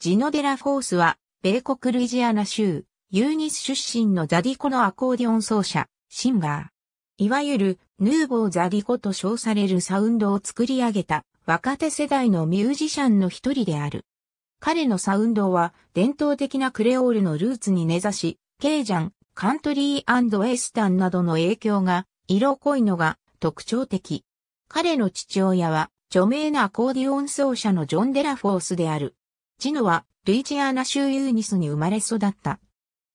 ジノデラ・フォースは、米国ルイジアナ州、ユーニス出身のザディコのアコーディオン奏者、シンガー。いわゆる、ヌーボーザディコと称されるサウンドを作り上げた、若手世代のミュージシャンの一人である。彼のサウンドは、伝統的なクレオールのルーツに根ざし、ケイジャン、カントリーエスタンなどの影響が、色濃いのが特徴的。彼の父親は、著名なアコーディオン奏者のジョン・デラフォースである。ジノはルイジアナ州ユーニスに生まれ育った。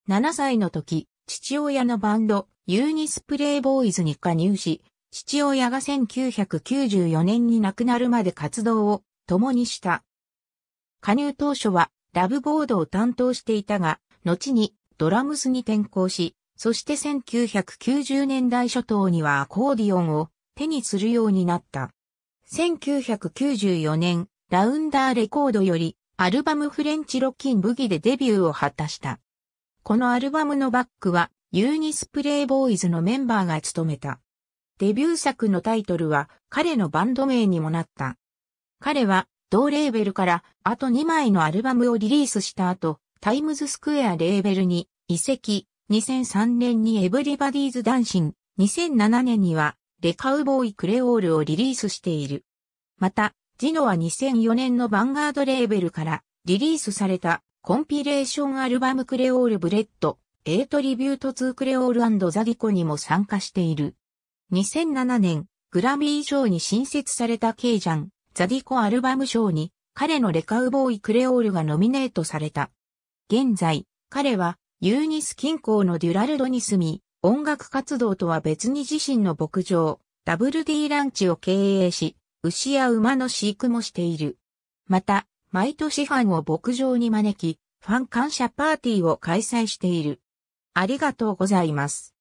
7歳の時、父親のバンド、ユーニスプレイボーイズに加入し、父親が1994年に亡くなるまで活動を共にした。加入当初はラブボードを担当していたが、後にドラムスに転向し、そして1990年代初頭にはアコーディオンを手にするようになった。1994年、ラウンダーレコードよりアルバムフレンチロッキンブギでデビューを果たした。このアルバムのバックはユーニスプレイボーイズのメンバーが務めた。デビュー作のタイトルは彼のバンド名にもなった。彼は同レーベルからあと2枚のアルバムをリリースした後、タイムズスクエアレーベルに移籍、2003年にエブリバディーズダンシン、2007年にはレカウボーイクレオールをリリースしている。また、ジノは2004年のヴァンガードレーベルからリリースされたコンピレーションアルバムクレオールブレッド、エイトリビュート2クレオールザギコにも参加している。2007年、グラミー賞に新設されたケイジャン、ザディコアルバム賞に彼のレカウボーイクレオールがノミネートされた。現在、彼はユーニス近郊のデュラルドに住み、音楽活動とは別に自身の牧場、ダブル D ランチを経営し、牛や馬の飼育もしている。また、毎年ファンを牧場に招き、ファン感謝パーティーを開催している。ありがとうございます。